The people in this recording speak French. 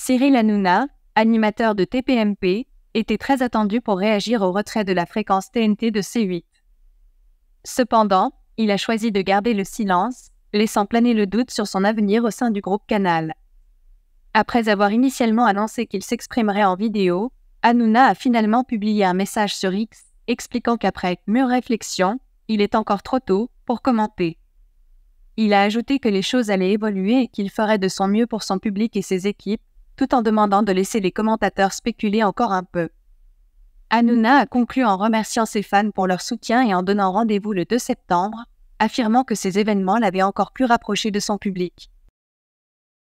Cyril Hanouna, animateur de TPMP, était très attendu pour réagir au retrait de la fréquence TNT de C8. Cependant, il a choisi de garder le silence, laissant planer le doute sur son avenir au sein du groupe Canal. Après avoir initialement annoncé qu'il s'exprimerait en vidéo, Hanouna a finalement publié un message sur X expliquant qu'après mûre réflexion, il est encore trop tôt pour commenter. Il a ajouté que les choses allaient évoluer et qu'il ferait de son mieux pour son public et ses équipes, tout en demandant de laisser les commentateurs spéculer encore un peu. Hanouna a conclu en remerciant ses fans pour leur soutien et en donnant rendez-vous le 2 septembre, affirmant que ces événements l'avaient encore plus rapproché de son public.